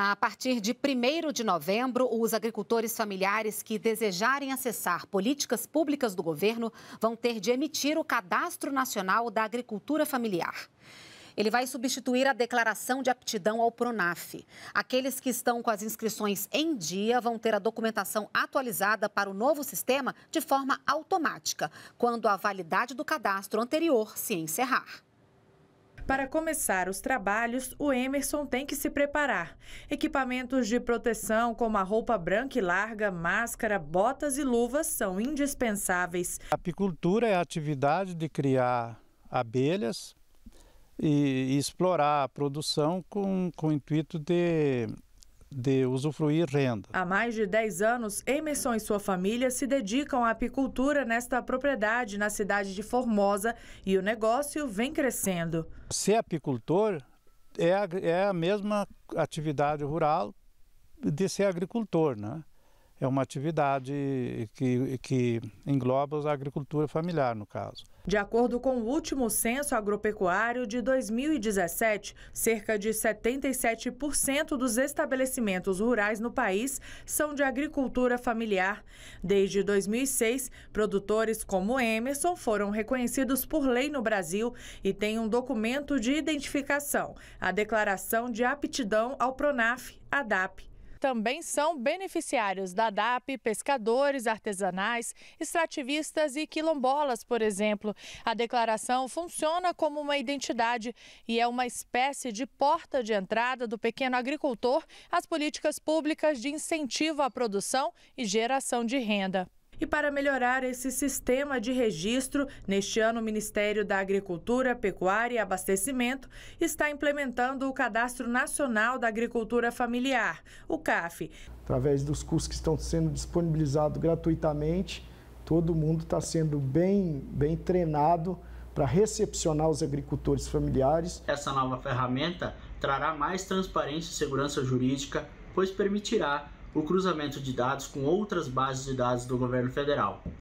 A partir de 1 de novembro, os agricultores familiares que desejarem acessar políticas públicas do governo vão ter de emitir o Cadastro Nacional da Agricultura Familiar. Ele vai substituir a declaração de aptidão ao PRONAF. Aqueles que estão com as inscrições em dia vão ter a documentação atualizada para o novo sistema de forma automática, quando a validade do cadastro anterior se encerrar. Para começar os trabalhos, o Emerson tem que se preparar. Equipamentos de proteção, como a roupa branca e larga, máscara, botas e luvas, são indispensáveis. A apicultura é a atividade de criar abelhas e, explorar a produção com, com o intuito de de usufruir renda. Há mais de 10 anos, Emerson e sua família se dedicam à apicultura nesta propriedade na cidade de Formosa e o negócio vem crescendo. Ser apicultor é a, é a mesma atividade rural de ser agricultor, né? é uma atividade que, que engloba a agricultura familiar, no caso. De acordo com o último censo agropecuário de 2017, cerca de 77% dos estabelecimentos rurais no país são de agricultura familiar. Desde 2006, produtores como Emerson foram reconhecidos por lei no Brasil e têm um documento de identificação, a Declaração de Aptidão ao PRONAF, ADAP. Também são beneficiários da DAP pescadores artesanais, extrativistas e quilombolas, por exemplo. A declaração funciona como uma identidade e é uma espécie de porta de entrada do pequeno agricultor às políticas públicas de incentivo à produção e geração de renda. E para melhorar esse sistema de registro, neste ano o Ministério da Agricultura, Pecuária e Abastecimento está implementando o Cadastro Nacional da Agricultura Familiar, o CAF. Através dos cursos que estão sendo disponibilizados gratuitamente, todo mundo está sendo bem, bem treinado para recepcionar os agricultores familiares. Essa nova ferramenta trará mais transparência e segurança jurídica, pois permitirá o cruzamento de dados com outras bases de dados do governo federal,